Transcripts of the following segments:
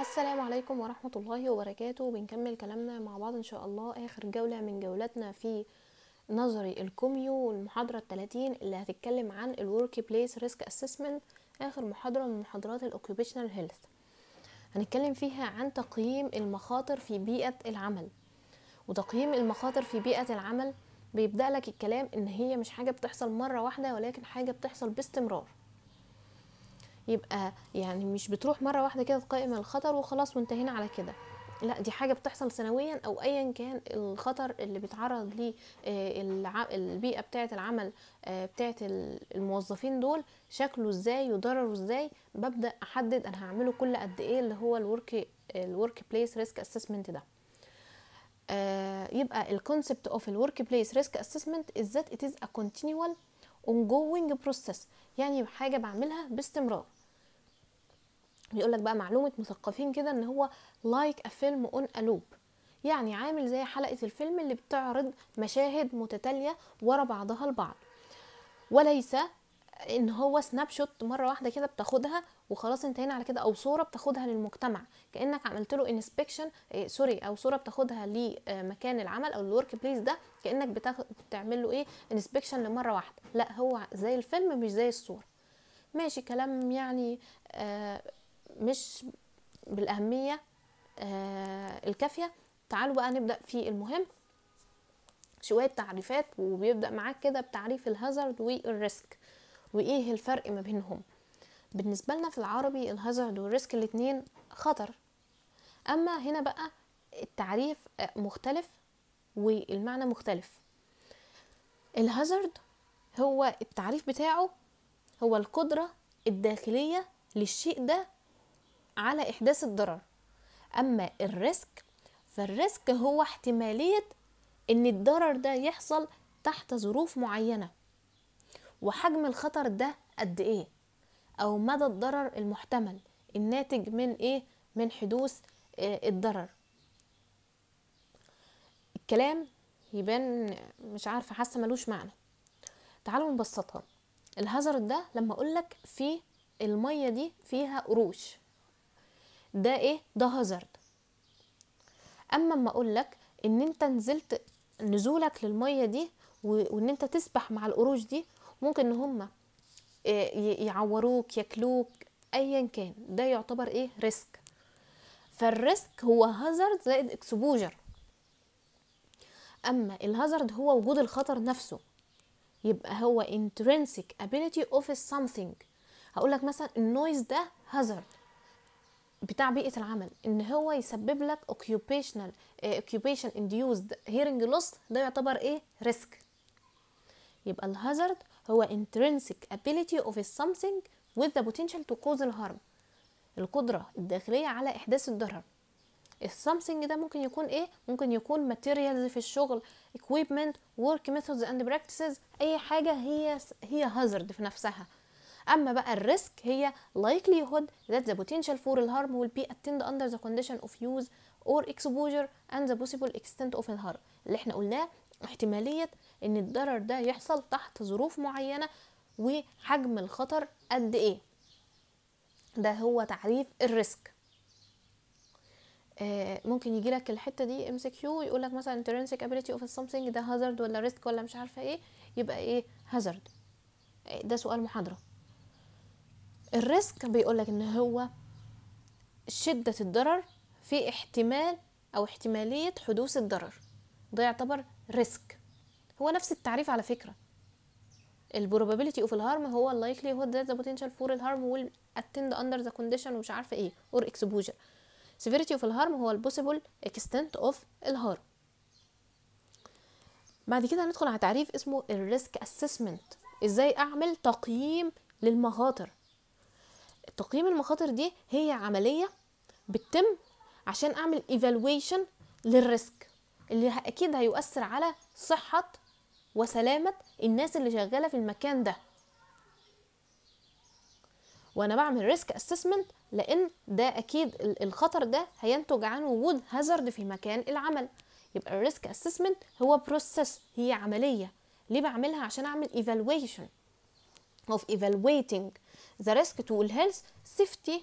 السلام عليكم ورحمة الله وبركاته بنكمل كلامنا مع بعض إن شاء الله آخر جولة من جولاتنا في نظري الكوميو والمحاضرة التلاتين اللي هتتكلم عن الورك بليس ريسك اسسمنت آخر محاضرة من محاضرات الأوكيوبيشنال هيلث هنتكلم فيها عن تقييم المخاطر في بيئة العمل وتقييم المخاطر في بيئة العمل بيبدأ لك الكلام إن هي مش حاجة بتحصل مرة واحدة ولكن حاجة بتحصل باستمرار يبقى يعني مش بتروح مره واحده كده قائمة الخطر وخلاص وانتهينا على كده لا دي حاجه بتحصل سنويا او ايا كان الخطر اللي بيتعرض ليه آه، البيئه بتاعه العمل آه، بتاعه الموظفين دول شكله ازاي وضرره ازاي ببدا احدد انا هعمله كل قد ايه اللي هو الورك الورك بليس ريسك اسسمنت ده آه، يبقى الكونسبت اوف الورك بليس ريسك اسسمنت از ذات ات از ا كونتينوال جوينج بروسيس يعني حاجه بعملها باستمرار يقول لك بقى معلومه مثقفين كده ان هو لايك ا فيلم اون الوب يعني عامل زي حلقه الفيلم اللي بتعرض مشاهد متتاليه ورا بعضها البعض وليس ان هو سناب شوت مره واحده كده بتاخدها وخلاص انتهينا على كده او صوره بتاخدها للمجتمع كانك عملت له انسبكشن إيه سوري او صوره بتاخدها لمكان العمل او الورك بليس ده كانك بتعمل له ايه انسبكشن لمره واحده لا هو زي الفيلم مش زي الصوره ماشي كلام يعني آه مش بالأهمية آه، الكافية تعالوا بقى نبدأ في المهم شوية تعريفات وبيبدأ معاك كده بتعريف الهازارد والريسك وإيه الفرق ما بينهم بالنسبة لنا في العربي الهازارد والريسك الاتنين خطر أما هنا بقى التعريف آه، مختلف والمعنى مختلف الهازارد هو التعريف بتاعه هو القدرة الداخلية للشيء ده على إحداث الضرر أما الريسك فالريسك هو احتمالية إن الضرر ده يحصل تحت ظروف معينة وحجم الخطر ده قد إيه أو مدى الضرر المحتمل الناتج من إيه من حدوث إيه الضرر الكلام يبان مش عارفة حاسة ملوش معنى تعالوا نبسطها الهزر ده لما أقولك في المية دي فيها قروش ده ايه ده هازارد اما اما اقول لك ان انت نزلت نزولك للميه دي وان انت تسبح مع القروش دي ممكن ان هم آه، يعوروك ياكلوك ايا كان ده يعتبر ايه ريسك فالريسك هو هازارد زائد اكسبوجر اما الهازارد هو وجود الخطر نفسه يبقى هو intrinsic ability of something هقول لك مثلا النويز ده هازارد بتاع بيئه العمل ان هو يسبب لك occupational occupation induced hearing loss ده يعتبر ايه ريسك يبقى الهازارد هو intrinsic ability of something with the potential to cause harm القدرة الداخلية على إحداث الضرر something ده ممكن يكون ايه ممكن يكون materials في الشغل equipment work methods and practices اي حاجة هي هي hazard في نفسها اما بقى الريسك هي likelihood that the potential for الهارم harm will be attained under the condition of use or exposure and the possible extent of the اللي احنا قلناه احتمالية ان الضرر ده يحصل تحت ظروف معينة وحجم الخطر قد ايه ده هو تعريف الريسك آه، ممكن يجي لك الحته دي ام سي كيو يقول لك مثلا intrinsic ability of something ده هازارد ولا ريسك ولا مش عارفه ايه يبقى ايه هازارد آه، ده سؤال محاضره الريسك بيقولك ان هو شدة الضرر في احتمال او احتمالية حدوث الضرر ده يعتبر ريسك هو نفس التعريف على فكرة البروبابيلتي اوف الهارم هو اللايكلي هو ذات ذا بوتنشال فور الهارم ويل اتند اندر ذا كونديشن ومش عارفه ايه اور اكسبوجر severity of الهارم هو البوسيبل extent of الهارم بعد كده هندخل على تعريف اسمه الريسك اسسمنت ازاي اعمل تقييم للمخاطر تقييم المخاطر دي هي عمليه بتتم عشان اعمل ايفالويشن للريسك اللي اكيد هيؤثر على صحه وسلامه الناس اللي شغاله في المكان ده وانا بعمل ريسك اسسمنت لان ده اكيد الخطر ده هينتج عن وجود هازارد في مكان العمل يبقى الريسك اسسمنت هو بروسيس هي عمليه ليه بعملها عشان اعمل ايفالويشن اوف ايفالويتنج the risk to health safety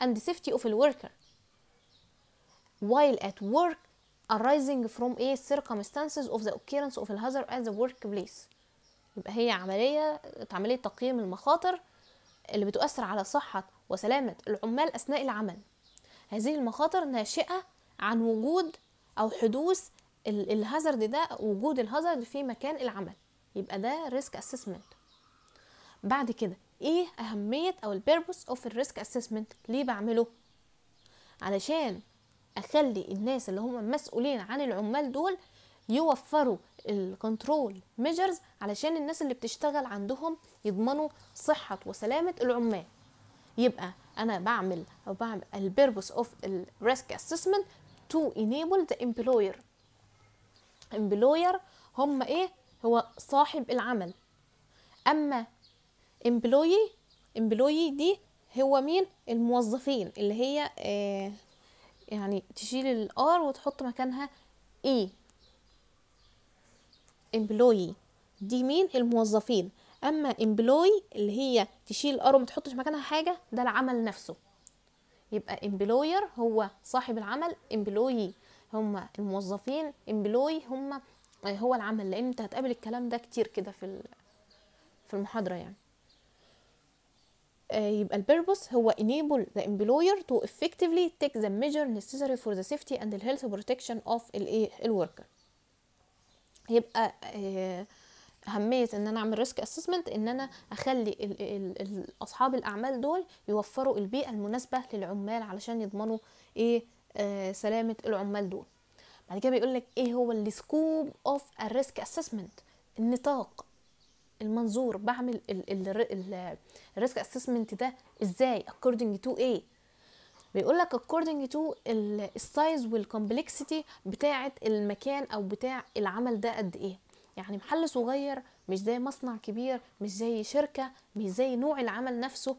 and safety of the worker while at work arising from a circumstances of the occurrence of the hazard at the workplace يبقى هي عملية عملية تقييم المخاطر اللي بتؤثر على صحة وسلامة العمال أثناء العمل هذه المخاطر ناشئة عن وجود أو حدوث الهازارد ده وجود الهازارد في مكان العمل يبقى ده ريسك اسسمنت بعد كده ايه اهميه او البيربوس اوف الريسك اسسمنت ليه بعمله علشان اخلي الناس اللي هم مسؤولين عن العمال دول يوفروا الكنترول ميجرز علشان الناس اللي بتشتغل عندهم يضمنوا صحه وسلامه العمال يبقى انا بعمل او بعمل البيربوس اوف الريسك اسسمنت تو enable the employer employer هم ايه هو صاحب العمل اما employee employee دي هو مين الموظفين اللي هي آه، يعني تشيل الار وتحط مكانها اي e. employee دي مين الموظفين اما employee اللي هي تشيل الار وما تحطش مكانها حاجه ده العمل نفسه يبقى employer هو صاحب العمل employee هم الموظفين employee هم آه، هو العمل لان انت هتقابل الكلام ده كتير كده في في المحاضره يعني آه، يبقى البيربوس هو enable the employer to effectively take the measure necessary for the safety and the health protection of the worker يبقى آه، أهمية إن أنا أعمل ريسك أسسمنت إن أنا أخلي الـ الـ الـ أصحاب الأعمال دول يوفروا البيئة المناسبة للعمال علشان يضمنوا إيه آه سلامة العمال دول بعد كده بيقول لك إيه هو السكوب أوف الريسك أسسمنت النطاق المنظور بعمل الريسك اسسمنت ده ازاي اكوردنج تو ايه بيقول لك اكوردنج تو السايز والكومبلكسيتي بتاعه المكان او بتاع العمل ده قد ايه يعني محل صغير مش زي مصنع كبير مش زي شركة مش زي نوع العمل نفسه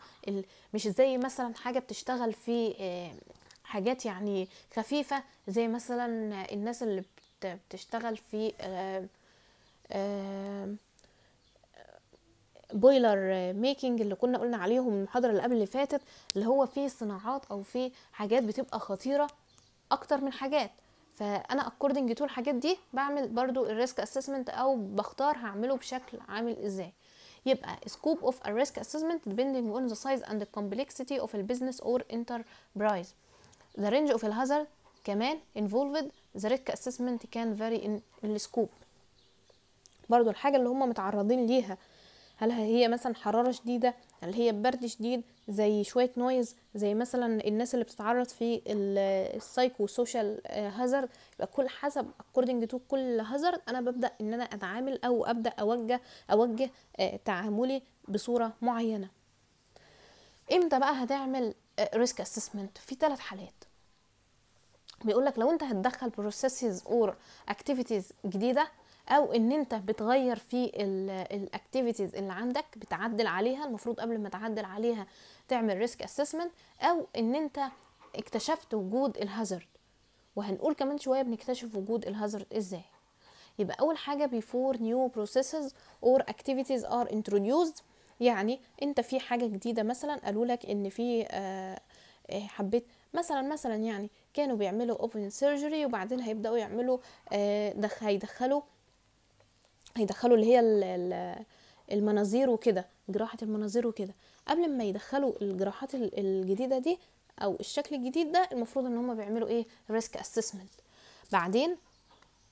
مش زي مثلا حاجة بتشتغل في آه، حاجات يعني خفيفة زي مثلا الناس اللي بتشتغل في آه، آه، بويلر ميكنج اللي كنا قلنا عليهم المحاضره اللي قبل اللي فاتت اللي هو في صناعات او في حاجات بتبقى خطيره اكتر من حاجات فانا اكوردنج تو الحاجات دي بعمل برضو الريسك اسسمنت او بختار هعمله بشكل عامل ازاي يبقى سكوب اوف الريسك اسسمنت ديبيندنج depending on ذا سايز اند the اوف البيزنس اور انتربرايز ذا رينج اوف range كمان انفولفد ذا ريسك اسسمنت كان فاري ان السكوب برضو الحاجة اللي هم متعرضين ليها هل هي مثلا حرارة شديدة هل هي برد شديد زي شوية نويز زي مثلا الناس اللي بتتعرض في السايكو سوشيال هازارد يبقى كل حسب اكوردنج تو كل هازارد انا ببدا ان انا اتعامل او ابدا اوجه اوجه آه، تعاملي بصوره معينه امتى بقى هتعمل ريسك آه، اسسمنت في ثلاث حالات بيقول لك لو انت هتدخل بروسيسز اور اكتيفيتيز جديده او ان انت بتغير في الاكتيفيتيز اللي عندك بتعدل عليها المفروض قبل ما تعدل عليها تعمل ريسك اسسمنت او ان انت اكتشفت وجود الهازارد وهنقول كمان شويه بنكتشف وجود الهازارد ازاي يبقى اول حاجه before new processes or activities are introduced يعني انت في حاجه جديده مثلا قالوا لك ان في آه، آه، حبيت مثلا مثلا يعني كانوا بيعملوا open surgery وبعدين هيبداوا يعملوا آه، هيدخلوا هيدخلوا اللي هي المناظير وكده جراحة المناظير وكده قبل ما يدخلوا الجراحات الجديدة دي او الشكل الجديد ده المفروض ان هم بيعملوا ايه ريسك اسسمنت بعدين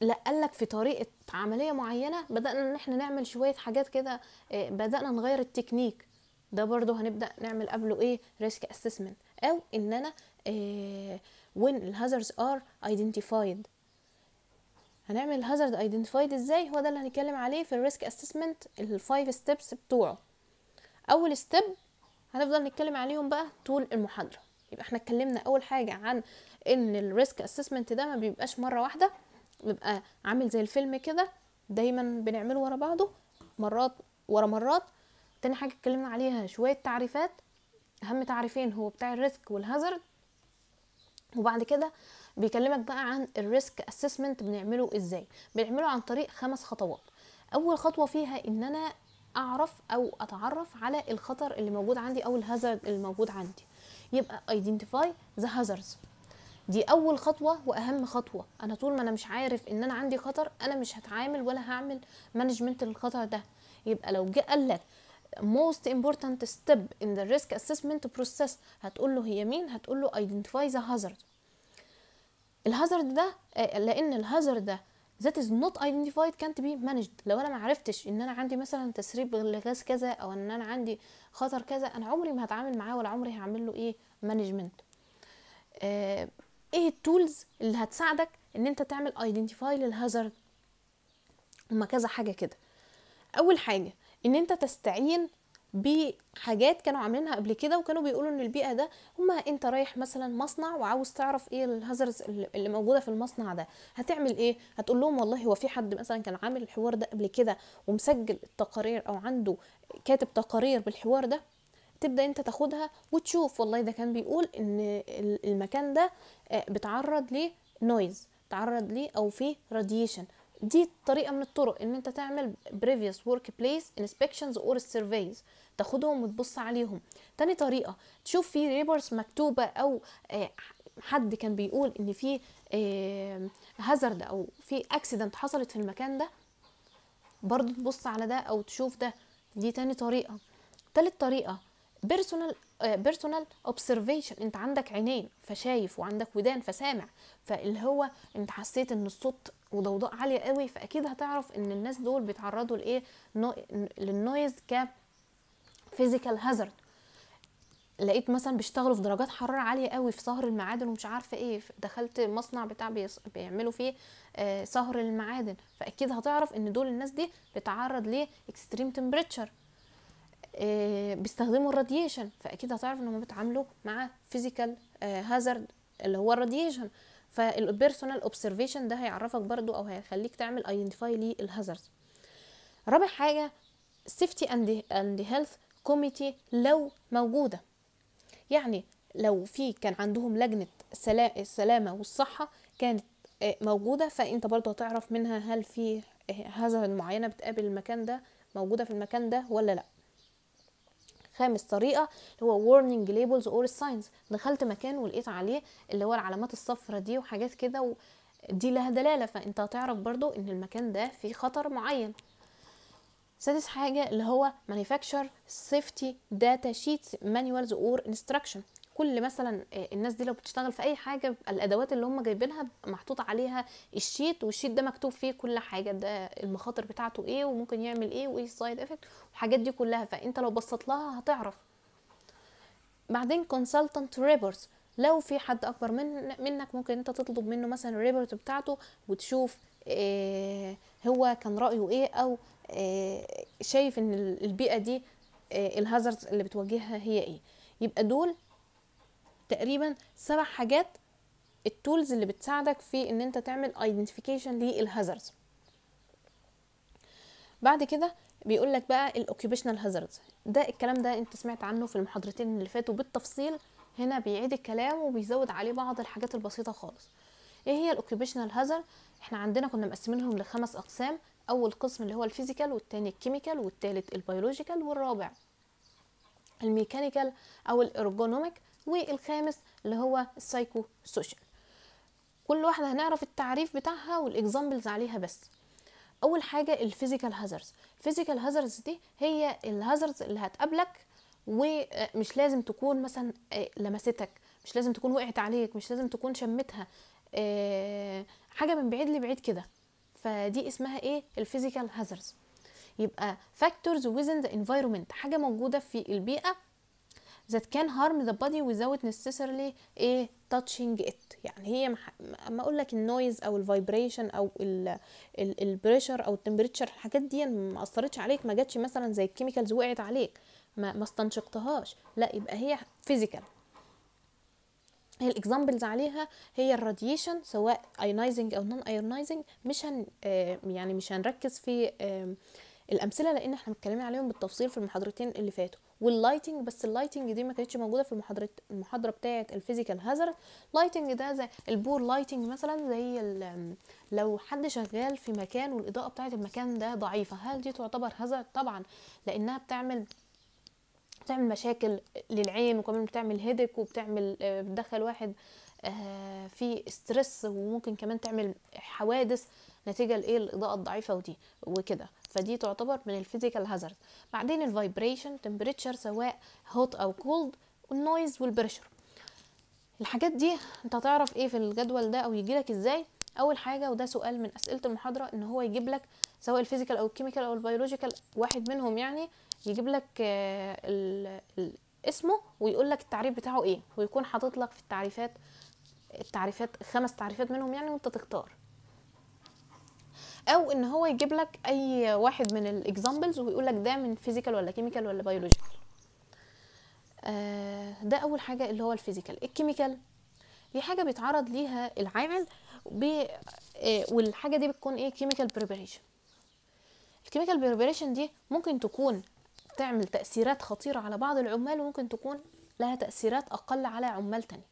لا قالك في طريقه عمليه معينه بدانا ان احنا نعمل شويه حاجات كده آه، بدانا نغير التكنيك ده برضو هنبدا نعمل قبله ايه ريسك اسسمنت او ان انا إيه when hazards are identified هنعمل الهازارد ايدنتيفايد ازاي هو ده اللي هنتكلم عليه في الريسك اسسمنت الفايف ستيبس بتوعه اول ستيب هنفضل نتكلم عليهم بقى طول المحاضره يبقى احنا اتكلمنا اول حاجه عن ان الريسك اسسمنت ده ما بيبقاش مره واحده بيبقى عامل زي الفيلم كده دايما بنعمله ورا بعضه مرات ورا مرات تاني حاجه اتكلمنا عليها شويه تعريفات اهم تعريفين هو بتاع الريسك والهازارد وبعد كده بيكلمك بقى عن الريسك اسسمنت بنعمله ازاي بنعمله عن طريق خمس خطوات اول خطوه فيها ان انا اعرف او اتعرف على الخطر اللي موجود عندي او الهازارد اللي موجود عندي يبقى ايدينتيفاي ذا هازاردز دي اول خطوه واهم خطوه انا طول ما انا مش عارف ان انا عندي خطر انا مش هتعامل ولا هعمل مانجمنت للخطر ده يبقى لو جه قال لك most important step in the risk assessment process هتقول له هي مين هتقول له identify the hazard الهازارد ده آه، لان الهازارد ده ذات از نوت ايدنتيفايد كانت بي مانجد لو انا ما عرفتش ان انا عندي مثلا تسريب لغاز كذا او ان انا عندي خطر كذا انا عمري ما هتعامل معاه ولا عمري هعمل له ايه مانجمنت آه، ايه التولز اللي هتساعدك ان انت تعمل ايدنتيفاي للهازارد هما كذا حاجه كده اول حاجه ان انت تستعين بحاجات كانوا عاملينها قبل كده وكانوا بيقولوا ان البيئه ده هما انت رايح مثلا مصنع وعاوز تعرف ايه الهازرز اللي موجوده في المصنع ده هتعمل ايه هتقول لهم والله هو في حد مثلا كان عامل الحوار ده قبل كده ومسجل التقارير او عنده كاتب تقارير بالحوار ده تبدا انت تاخدها وتشوف والله ده كان بيقول ان المكان ده آه، بتعرض لنويز تعرض ليه او فيه راديشن دي طريقه من الطرق ان انت تعمل previous ورك بليس inspections اور surveys تاخدهم وتبص عليهم تاني طريقه تشوف في ريبورتس مكتوبه او آه، حد كان بيقول ان في هازارد آه، او في اكسيدنت حصلت في المكان ده برضو تبص على ده او تشوف ده دي تاني طريقه تالت طريقه بيرسونال بيرسونال اوبزرفيشن انت عندك عينين فشايف وعندك ودان فسامع فاللي هو انت حسيت ان الصوت وضوضاء عاليه قوي فاكيد هتعرف ان الناس دول بيتعرضوا لايه للنويز ك physical hazard لقيت مثلا بيشتغلوا في درجات حراره عاليه قوي في صهر المعادن ومش عارفه ايه دخلت مصنع بتاع بيعملوا فيه آه، سهر صهر المعادن فاكيد هتعرف ان دول الناس دي بتعرض ل اكستريم temperature آه، بيستخدموا الراديشن فاكيد هتعرف انهم بيتعاملوا مع فيزيكال آه، هازارد اللي هو الراديشن فالبيرسونال اوبزرفيشن ده هيعرفك برضو او هيخليك تعمل ايدنتيفاي للهازرز رابع حاجه سيفتي اند هيلث كوميتي لو موجوده يعني لو في كان عندهم لجنه السلامه والصحه كانت آه، موجوده فانت برضه هتعرف منها هل في هزل آه، معينه بتقابل المكان ده موجوده في المكان ده ولا لا خامس طريقه اللي هو warning labels or signs دخلت مكان ولقيت عليه اللي هو العلامات الصفراء دي وحاجات كده دي لها دلاله فانت هتعرف برضو ان المكان ده فيه خطر معين سادس حاجة اللي هو manufacture safety data sheets manuals or instructions كل مثلا آه، الناس دي لو بتشتغل في اي حاجه الادوات اللي هم جايبينها محطوط عليها الشيت والشيت ده مكتوب فيه كل حاجه ده المخاطر بتاعته ايه وممكن يعمل ايه وايه السايد افكت والحاجات دي كلها فانت لو بصيت لها هتعرف بعدين كونسلتنت ريبورتس لو في حد اكبر من منك ممكن انت تطلب منه مثلا الريبورت بتاعته وتشوف إيه هو كان رايه ايه او إيه شايف ان البيئه دي إيه اللي بتواجهها هي ايه يبقى دول تقريبا سبع حاجات التولز اللي بتساعدك في ان انت تعمل ايدنتيفيكيشن للهازرز بعد كده بيقول لك بقى الاوكيبيشنال هازرز ده الكلام ده انت سمعت عنه في المحاضرتين اللي فاتوا بالتفصيل هنا بيعيد الكلام وبيزود عليه بعض الحاجات البسيطه خالص ايه هي الاوكيبيشنال هازارد احنا عندنا كنا مقسمينهم لخمس اقسام اول قسم اللي هو الفيزيكال والتاني الكيميكال والتالت البيولوجيكال والرابع الميكانيكال او الارجونوميك والخامس اللي هو السايكو سوشيال كل واحده هنعرف التعريف بتاعها والاكزامبلز عليها بس اول حاجه الفيزيكال هازاردز الفيزيكال هازاردز دي هي الهازاردز اللي هتقابلك ومش آه، لازم تكون مثلا آه، لمستك مش لازم تكون وقعت عليك مش لازم تكون شمتها آه، حاجه من بعيد لبعيد كده فدي اسمها ايه الفيزيكال هازاردز يبقى فاكتورز within the environment حاجه موجوده في البيئه that can harm the body without necessarily ايه touching it يعني هي مح... اما اقول لك النويز او الفايبريشن او البريشر او التمبريتشر الحاجات دي ما اثرتش عليك ما جاتش مثلا زي الكيميكالز وقعت عليك ما, ما استنشقتهاش لا يبقى هي فيزيكال الاكزامبلز عليها هي الراديشن سواء ايونايزنج او نون ايونايزنج مش هن آه، يعني مش هنركز في الامثله لان احنا متكلمين عليهم بالتفصيل في المحاضرتين اللي فاتوا واللايتنج بس اللايتنج دي ما كانتش موجوده في المحاضره المحاضره بتاعه الفيزيكال هازارد لايتنج ده زي البور لايتنج مثلا زي لو حد شغال في مكان والاضاءه بتاعه المكان ده ضعيفه هل دي تعتبر هازارد طبعا لانها بتعمل بتعمل مشاكل للعين وكمان بتعمل هيدك وبتعمل آه، بتدخل واحد آه، في ستريس وممكن كمان تعمل حوادث نتيجه لايه الاضاءه الضعيفه ودي وكده فدي تعتبر من الفيزيكال هازارد بعدين الفايبريشن تمبريتشر سواء هوت او كولد والنويز والبريشر الحاجات دي انت هتعرف ايه في الجدول ده او يجيلك ازاي اول حاجه وده سؤال من اسئله المحاضره ان هو يجيب لك سواء الفيزيكال او الكيميكال او البيولوجيكال واحد منهم يعني يجيب لك آه، اسمه ويقول لك التعريف بتاعه ايه ويكون حاطط لك في التعريفات التعريفات خمس تعريفات منهم يعني وانت تختار او ان هو يجيب لك اي واحد من الاكزامبلز ويقول لك ده من فيزيكال ولا كيميكال ولا بيولوجيكال آه ده اول حاجه اللي هو الفيزيكال الكيميكال دي حاجه بيتعرض ليها العامل بي آه والحاجه دي بتكون ايه كيميكال بريبريشن الكيميكال بريبريشن دي ممكن تكون تعمل تاثيرات خطيره على بعض العمال وممكن تكون لها تاثيرات اقل على عمال تاني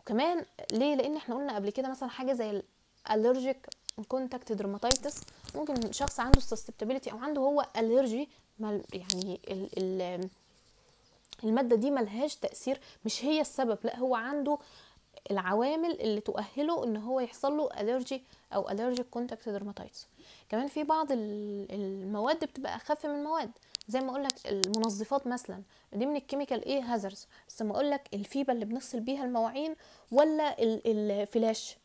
وكمان ليه لان احنا قلنا قبل كده مثلا حاجه زي الالرجيك كونتاكت درماتيتس ممكن شخص عنده سستبتابيلتي او عنده هو الرجي يعني ال ال الماده دي ملهاش تاثير مش هي السبب لا هو عنده العوامل اللي تؤهله ان هو يحصل له الرجي او الرجيك كونتاكت درماتيتس كمان في بعض المواد بتبقى اخف من مواد زي ما اقول لك المنظفات مثلا دي من الكيميكال ايه هازرز بس ما اقول لك الفيبه اللي بنغسل بيها المواعين ولا الفلاش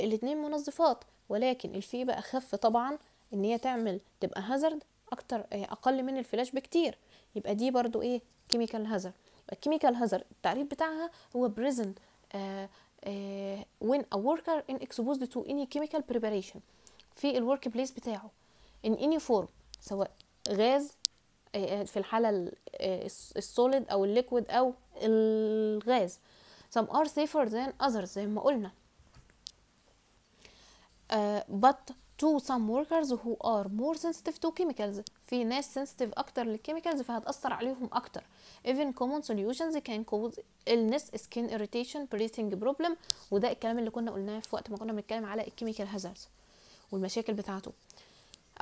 الاتنين منظفات ولكن بقى أخف طبعا إن هي تعمل تبقى هازارد أكتر آه، أقل من الفلاش بكتير يبقى دي برضو إيه كيميكال هازارد الكيميكال هازارد التعريف بتاعها هو بريزنت آه، آه، when a worker ان exposed to any chemical preparation في الورك بليس بتاعه in any form سواء غاز في الحالة السوليد أو الليكويد أو الغاز some are safer than others زي ما قلنا آه، but to some workers who are more sensitive to chemicals في ناس sensitive اكتر للكيميكالز فهتأثر عليهم اكتر even common solutions can cause illness skin irritation breathing problem وده الكلام اللي كنا قلناه في وقت ما كنا بنتكلم على الكيميكال hazards والمشاكل بتاعته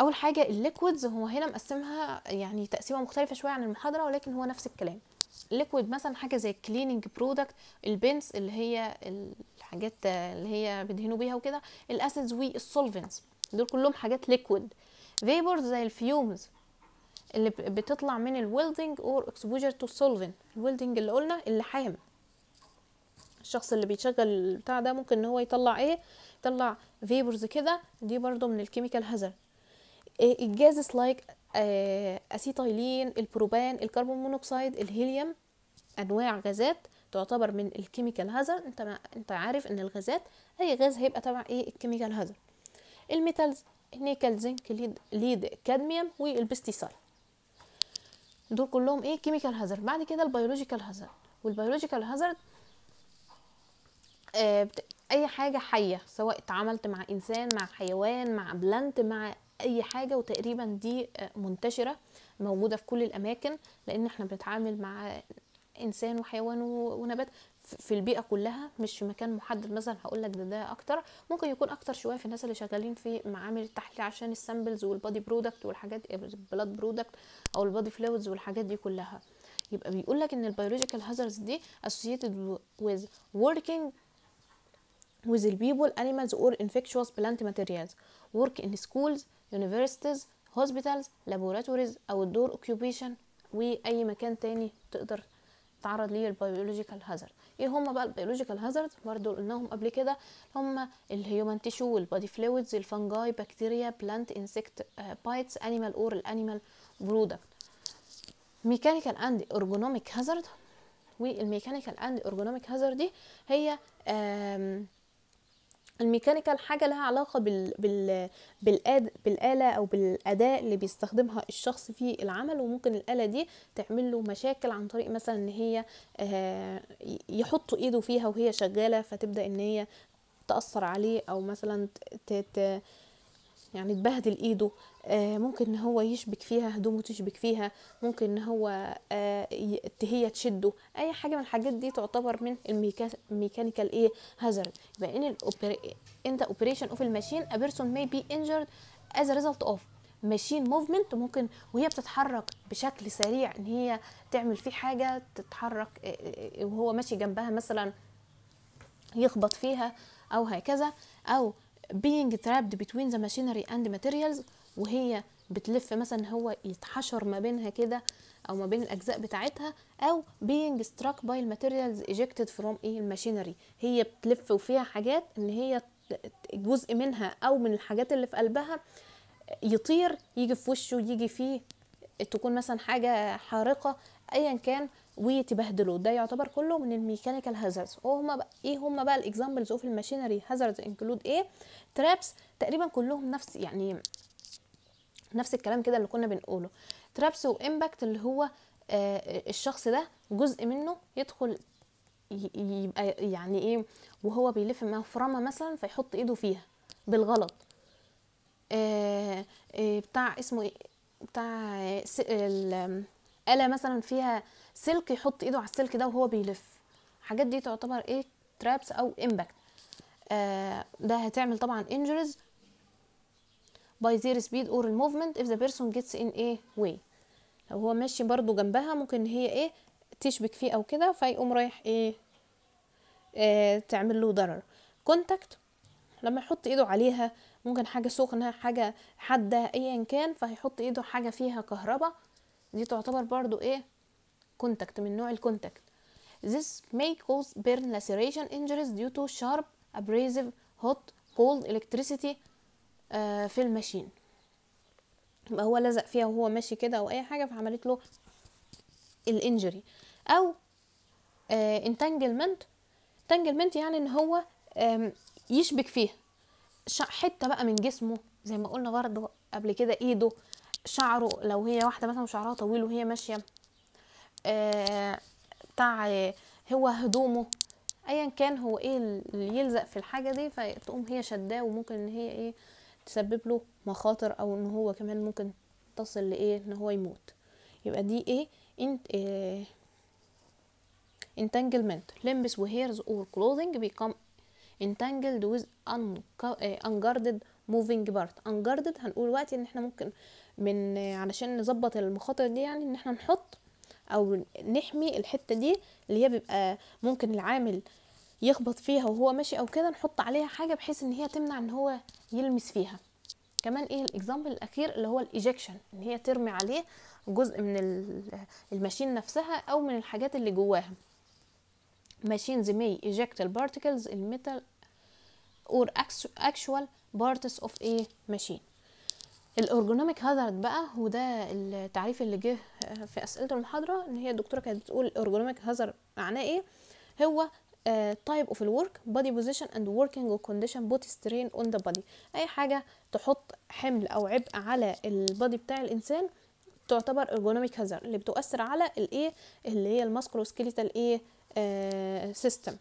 اول حاجه الليكويدز هو هنا مقسمها يعني تقسيمه مختلفه شويه عن المحاضره ولكن هو نفس الكلام ليكويد مثلا حاجه زي الكليننج برودكت البنس اللي هي الحاجات اللي هي بيدهنوا بيها وكده الاسيدز والسولفنتس دول كلهم حاجات ليكويد فيبرز زي الفيومز اللي بتطلع من الويلدنج اور اكسبوجر تو سولفنت الويلدنج اللي قلنا اللحام الشخص اللي بيشغل البتاع ده ممكن ان هو يطلع ايه يطلع فيبرز كده دي برضو من الكيميكال هازارد الجازس لايك اسيتايلين البروبان الكربون مونوكسيد الهيليوم انواع غازات تعتبر من الكيميكال هازر انت ما انت عارف ان الغازات اي غاز هيبقى تبع ايه الكيميكال هازر الميتالز نيكل زنك ليد, ليد كادميوم والبستيسايد دول كلهم ايه كيميكال هازر بعد كده البيولوجيكال هازر والبيولوجيكال هازر آه، اي حاجه حيه سواء اتعاملت مع انسان مع حيوان مع بلانت مع اي حاجه وتقريبا دي آه، منتشره موجوده في كل الاماكن لان احنا بنتعامل مع انسان وحيوان ونبات في البيئه كلها مش في مكان محدد مثلا هقول لك ده ده اكتر ممكن يكون اكتر شويه في الناس اللي شغالين في معامل التحليل عشان السامبلز والبادي برودكت والحاجات آه، البلاد برودكت او البادي فلويدز والحاجات دي كلها يبقى بيقول لك ان البيولوجيكال هازرز دي associated with working with the people animals or infectious plant materials work in schools universities hospitals laboratories او الدور occupation واي مكان تاني تقدر تعرض ليه البيولوجيكال هازارد ايه هما بقى البيولوجيكال هازارد برضو قلناهم قبل كده هما الهيومن تيشو والبادي فلويدز الفنجاي بكتيريا بلانت انسكت بايتس انيمال اور الانيمال برودكت ميكانيكال اند ارجونوميك هازارد والميكانيكال اند ارجونوميك هازارد دي هي الميكانيكال حاجه لها علاقه بال... بال... بالآد... بالاله او بالاداه اللي بيستخدمها الشخص في العمل وممكن الاله دي تعمل له مشاكل عن طريق مثلا ان هي آه، يحط ايده فيها وهي شغاله فتبدا ان هي تاثر عليه او مثلا ت... ت... يعني تبهدل ايده آه، ممكن ان هو يشبك فيها هدومه تشبك فيها ممكن ان هو آه، هي تشده اي حاجه من الحاجات دي تعتبر من الميكانيكال ايه هازارد يبقى ان in the operation of the machine a person may be injured as ماشين موفمنت ممكن وهي بتتحرك بشكل سريع ان هي تعمل فيه حاجه تتحرك آه، وهو ماشي جنبها مثلا يخبط فيها او هكذا او being trapped between the machinery and materials وهي بتلف مثلا هو يتحشر ما بينها كده او ما بين الاجزاء بتاعتها او being struck by materials ejected from ايه الماشينري هي بتلف وفيها حاجات ان هي جزء منها او من الحاجات اللي في قلبها يطير يجي في وشه يجي فيه تكون مثلا حاجه حارقه ايا كان ويتبهدلوا ده يعتبر كله من الميكانيكال هازاردز وهما بقى ايه هما بقى الاكزامبلز اوف الماشينري هازاردز انكلود ايه ترابس تقريبا كلهم نفس يعني نفس الكلام كده اللي كنا بنقوله ترابس وامباكت اللي هو آه الشخص ده جزء منه يدخل يبقى يعني ايه وهو بيلف مفرمه مثلا فيحط ايده فيها بالغلط آه آه بتاع اسمه ايه بتاع آه، آلة مثلا فيها سلك يحط ايده على السلك ده وهو بيلف الحاجات دي تعتبر ايه ترابس او امباكت آه ده هتعمل طبعا injuries by زير سبيد أور الموفمنت if the person gets in a way لو هو ماشي برضو جنبها ممكن هي ايه تشبك فيه او كده فيقوم رايح ايه آه تعمل له ضرر كونتاكت لما يحط ايده عليها ممكن حاجه سخنه حاجه حاده ايا كان فهيحط ايده حاجه فيها كهرباء دي تعتبر برضو ايه كونتاكت من نوع الكونتاكت This may cause burn laceration injuries due to sharp abrasive hot cold electricity uh, في الماشين يبقى هو لزق فيها وهو ماشي كده او اي حاجه فعملت له الانجري او انتانجلمنت آه، انتانجلمنت يعني ان هو يشبك فيها حته بقى من جسمه زي ما قلنا برضه قبل كده ايده شعره لو هي واحده مثلا شعرها طويل وهي ماشيه آه، بتاع هو هدومه ايا كان هو ايه اللي يلزق في الحاجه دي فتقوم هي شداه وممكن ان هي ايه تسبب له مخاطر او ان هو كمان ممكن تصل لايه ان هو يموت يبقى دي ايه انت إيه entanglement لمبس وهيرز or بيكم become entangled with موفينج بارت آه، part unguarded هنقول وقت ان احنا ممكن من علشان نظبط المخاطر دي يعني ان احنا نحط او نحمي الحته دي اللي هي بيبقى ممكن العامل يخبط فيها وهو ماشي او كده نحط عليها حاجه بحيث ان هي تمنع ان هو يلمس فيها كمان ايه الاكزامبل الاخير اللي هو الايجكشن ان هي ترمي عليه جزء من الماشين نفسها او من الحاجات اللي جواها ماشين may ايجكت the particles in اور اكشوال بارتس اوف ايه ماشين الارجونوميك هازارد بقى هو ده التعريف اللي جه في اسئله المحاضره ان هي الدكتوره كانت بتقول الارجونوميك هازارد معناه ايه هو تايب اوف الورك بودي بوزيشن اند وركينج كونديشن بوت سترين اون ذا بودي اي حاجه تحط حمل او عبء على البادي بتاع الانسان تعتبر ارجونوميك هازارد اللي بتؤثر على الايه اللي هي الماسكولو ايه سيستم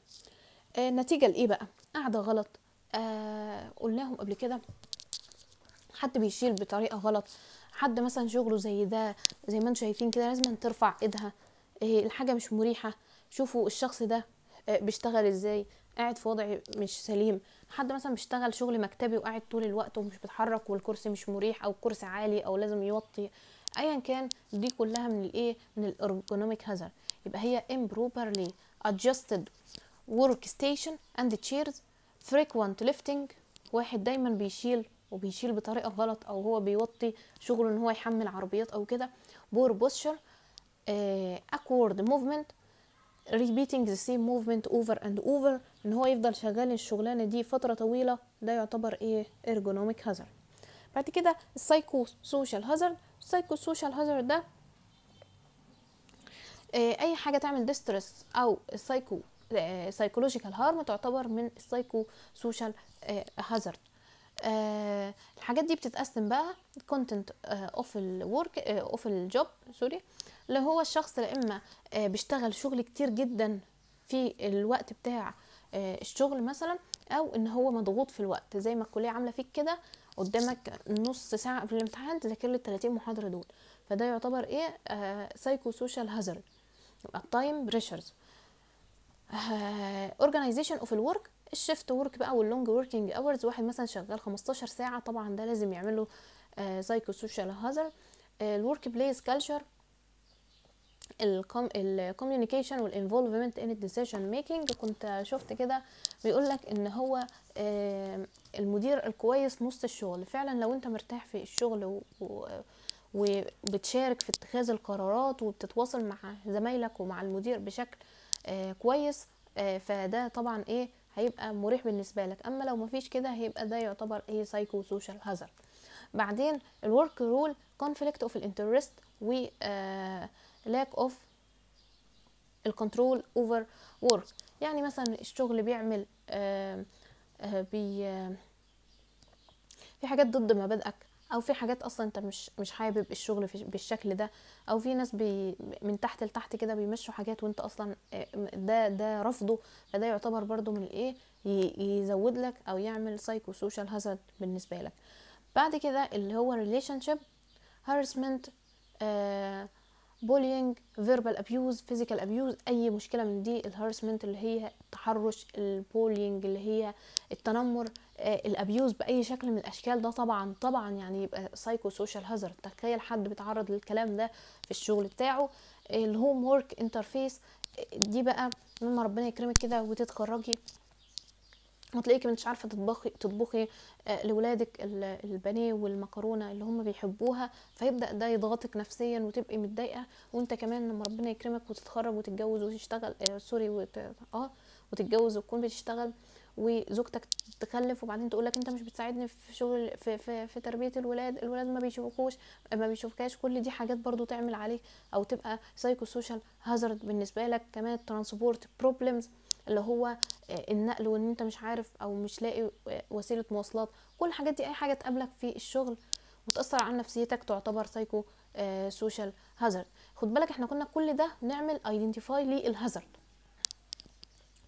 آه،, آه نتيجه لايه بقى قاعده غلط آه قلناهم قبل كده حد بيشيل بطريقه غلط حد مثلا شغله زي ده زي ما انتم شايفين كده لازم ترفع ايدها إيه، الحاجه مش مريحه شوفوا الشخص ده آه، بيشتغل ازاي قاعد في وضع مش سليم حد مثلا بيشتغل شغل مكتبي وقاعد طول الوقت ومش بيتحرك والكرسي مش مريح او الكرسي عالي او لازم يوطي ايا كان دي كلها من الايه من الارجونوميك هازر يبقى هي improperly adjusted ستيشن and chairs frequent lifting واحد دايما بيشيل وبيشيل بطريقه غلط او هو بيوطي شغله ان هو يحمل عربيات او كده بور بوستشر آه، اكورد موفمنت repeating the same movement over and over ان هو يفضل شغال الشغلانه دي فتره طويله ده يعتبر ايه ergonomic hazard بعد كده السايكو سوشيال هازارد السايكو سوشيال هازارد ده آه، اي حاجه تعمل ديسترس او السايكو سايكولوجيكال آه، هارم تعتبر من السايكو سوشيال هازارد آه، الحاجات دي بتتقسم بقى كونتنت اوف الورك اوف الجوب سوري اللي هو الشخص لا اما آه، بيشتغل شغل كتير جدا في الوقت بتاع آه، الشغل مثلا او ان هو مضغوط في الوقت زي ما الكليه عامله فيك كده قدامك نص ساعه في الامتحان تذاكر لي 30 محاضره دول فده يعتبر ايه سايكو سوشيال هازارد يبقى التايم بريشرز اورجانيزيشن اوف الورك الشيفت ورك بقى واللونج وركينج اورز واحد مثلا شغال 15 ساعه طبعا ده لازم يعمله سايكو سوشيال هازر الورك بليس كلتشر الكوميونيكيشن والانفولفمنت ان الديسيجن ميكنج كنت شفت كده بيقول لك ان هو آه، المدير الكويس نص الشغل فعلا لو انت مرتاح في الشغل وبتشارك في اتخاذ القرارات وبتتواصل مع زمايلك ومع المدير بشكل آه، كويس آه، فده طبعا ايه هيبقى مريح بالنسبه لك اما لو مفيش كده هيبقى ده يعتبر ايه سايكو سوشيال هازارد بعدين الورك رول كونفليكت اوف الانترست و لاك اوف الكنترول اوفر ورك يعني مثلا الشغل بيعمل آه آه بي آه في حاجات ضد مبادئك او في حاجات اصلا انت مش مش حابب الشغل بالشكل ده او في ناس بي من تحت لتحت كده بيمشوا حاجات وانت اصلا آه، ده ده رفضه فده يعتبر برضو من الايه يزود لك او يعمل سايكو سوشيال هازارد بالنسبه لك بعد كده اللي هو ريليشن شيب هارسمنت آه بولينج فيربال ابيوز فيزيكال ابيوز اي مشكله من دي الهارسمنت اللي هي التحرش البولينج اللي هي التنمر آه، الابيوز باي شكل من الاشكال ده طبعا طبعا يعني يبقى سايكو سوشيال هازارد تخيل حد بيتعرض للكلام ده في الشغل بتاعه الهوم وورك انترفيس دي بقى لما ربنا يكرمك كده وتتخرجي وتلاقيكي مش عارفه تطبخي تطبخي آه، لولادك البانيه والمكرونه اللي هم بيحبوها فيبدا ده يضغطك نفسيا وتبقي متضايقه وانت كمان لما ربنا يكرمك وتتخرج وتتجوز وتشتغل آه سوري وت... اه وتتجوز وتكون بتشتغل وزوجتك تخلف وبعدين تقول لك انت مش بتساعدني في شغل في, في, في تربيه الولاد الولاد ما بيشوفوش ما بيشوفكاش كل دي حاجات برضو تعمل عليك او تبقى سايكو سوشيال هازارد بالنسبه لك كمان ترانسبورت بروبلمز اللي هو آه، النقل وان انت مش عارف او مش لاقي آه، وسيله مواصلات كل الحاجات دي اي حاجه تقابلك في الشغل وتاثر على نفسيتك تعتبر سايكو سوشيال هازارد خد بالك احنا كنا كل ده نعمل ايدنتيفاي للهازارد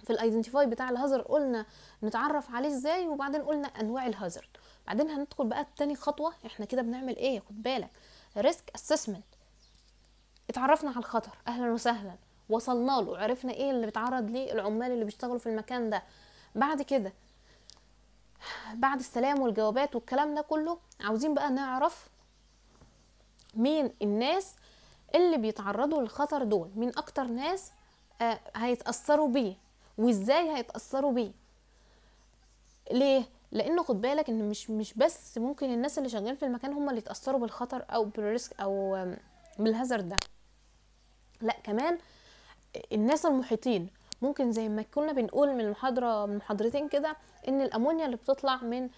في الايدنتيفاي بتاع الهازارد قلنا نتعرف عليه ازاي وبعدين قلنا انواع الهازارد بعدين هندخل بقى تاني خطوه احنا كده بنعمل ايه خد بالك ريسك اسسمنت اتعرفنا على الخطر اهلا وسهلا وصلنا له عرفنا ايه اللي بيتعرض ليه العمال اللي بيشتغلوا في المكان ده بعد كده بعد السلام والجوابات والكلام ده كله عاوزين بقى نعرف مين الناس اللي بيتعرضوا للخطر دول مين اكتر ناس آه، هيتاثروا بيه وازاي هيتاثروا بيه ليه لانه خد بالك ان مش مش بس ممكن الناس اللي شغالين في المكان هم اللي يتاثروا بالخطر او بالريسك او بالهزر ده لا كمان الناس المحيطين ممكن زي ما كنا بنقول من محاضره من محاضرتين كده ان الامونيا اللي بتطلع من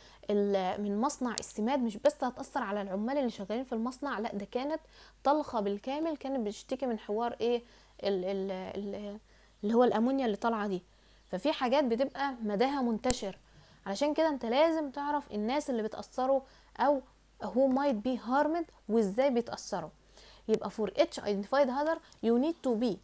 من مصنع السماد مش بس هتاثر على العمال اللي شغالين في المصنع لا ده كانت طلخه بالكامل كانت بتشتكي من حوار ايه اللي هو الامونيا اللي طالعه دي ففي حاجات بتبقى مداها منتشر علشان كده انت لازم تعرف الناس اللي بتاثروا او هو مايت بي هارمد وازاي بيتاثروا يبقى فور اتش ايدنتيفايد hazard يو نيد تو بي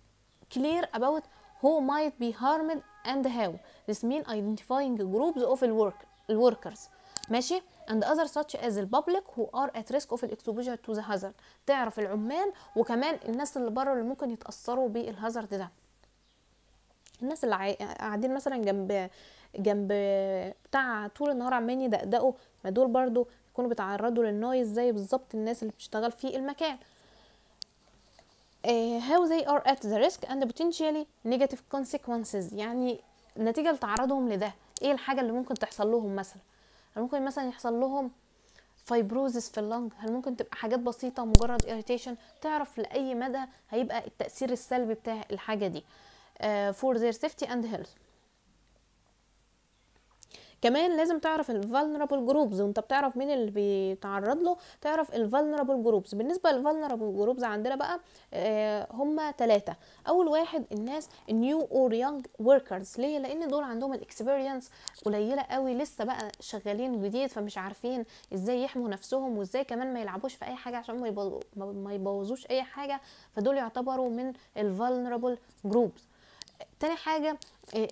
clear about who might be harmed and how this mean identifying groups of work workers ماشي and other such as the public who are at risk of exposure to the hazard تعرف العمال وكمان الناس اللي بره اللي ممكن يتاثروا بالهازارد ده الناس اللي قاعدين مثلا جنب جنب بتاع طول النهار عمالين يدقدقوا ما دول برضو يكونوا بيتعرضوا للنويز زي بالظبط الناس اللي بتشتغل في المكان إيه، how they are at the risk and potentially negative consequences يعني نتيجة لتعرضهم لده ايه الحاجة اللي ممكن تحصل لهم مثلا هل ممكن مثلا يحصل لهم fibrosis في اللنج هل ممكن تبقى حاجات بسيطة مجرد irritation تعرف لأي مدى هيبقى التأثير السلبي بتاع الحاجة دي uh, for their safety and health كمان لازم تعرف الفولنربل جروبز وانت بتعرف مين اللي بيتعرض له تعرف الفولنربل جروبز بالنسبه للفولنربل جروبز عندنا بقى آه، هم ثلاثه اول واحد الناس النيو اور يانج وركرز ليه لان دول عندهم الاكسبيرينس قليله قوي لسه بقى شغالين جديد فمش عارفين ازاي يحموا نفسهم وازاي كمان ما يلعبوش في اي حاجه عشان ما يبوظوش اي حاجه فدول يعتبروا من الفولنربل جروبز تاني حاجه آه،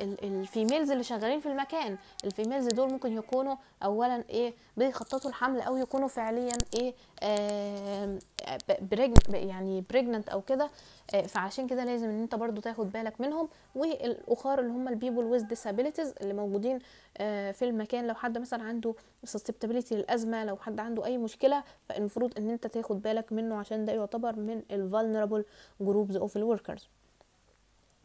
الفيميلز اللي شغالين في المكان الفيميلز دول ممكن يكونوا اولا ايه بيخططوا الحمل او يكونوا فعليا ايه بريجن يعني بريجننت او كده آه، فعشان كده لازم ان انت برضو تاخد بالك منهم والاخر اللي هم البيبول ويز ديسابيليتيز اللي موجودين آه، في المكان لو حد مثلا عنده سستبتابيليتي للازمه لو حد عنده اي مشكله فالمفروض ان انت تاخد بالك منه عشان ده يعتبر من الفالنرابل جروبز اوف الوركرز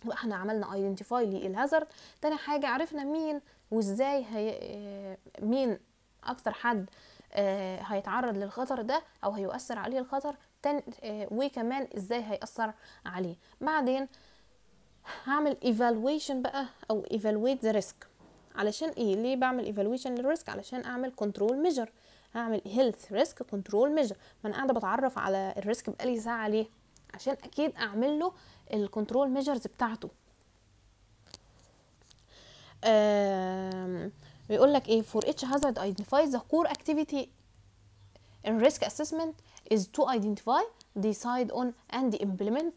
واحنا عملنا ايدنتيفاي للهازارد تاني حاجه عرفنا مين وازاي هي آه، مين اكتر حد آه، هيتعرض للخطر ده او هيؤثر عليه الخطر وكمان آه، ازاي هيأثر عليه بعدين هعمل evaluation بقى او evaluate the risk علشان ايه ليه بعمل evaluation للريسك علشان اعمل control measure هعمل health risk control measure ما انا قاعده بتعرف على الريسك بقالي ساعه ليه عشان اكيد اعمل له الكنترول ميجرز بتاعته بيقول لك ايه for each hazard identify the core activity in risk assessment is to identify decide on and implement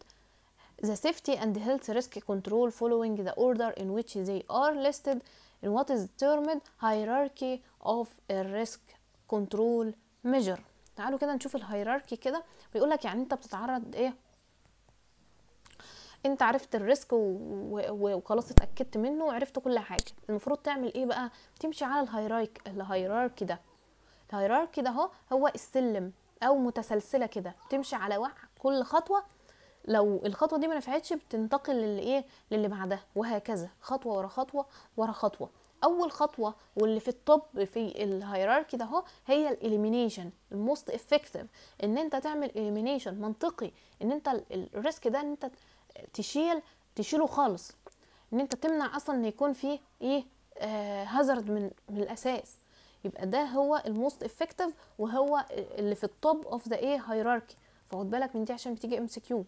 the safety and health risk control following the order in which they are listed in what is termed hierarchy of risk control measure تعالوا كده نشوف الهيراركي كده بيقول لك يعني انت بتتعرض ايه انت عرفت الريسك وخلاص اتاكدت منه وعرفت كل حاجه المفروض تعمل ايه بقى تمشي على الهيرايك الهيراركي ده الهيراركي ده هو هو السلم او متسلسله كده تمشي على وقع كل خطوه لو الخطوه دي ما نفعتش بتنتقل للايه للي بعدها وهكذا خطوه ورا خطوه ورا خطوه اول خطوه واللي في الطب في الهيراركي ده هو هي الاليمينيشن الموست افكتيف ان انت تعمل اليمينيشن منطقي ان انت الريسك ده ان انت تشيل تشيله خالص ان انت تمنع اصلا ان يكون فيه ايه هازارد آه، من من الاساس يبقى ده هو الموست افكتيف وهو اللي في التوب اوف ذا ايه هيراركي فخد بالك من دي عشان بتيجي ام سي كيو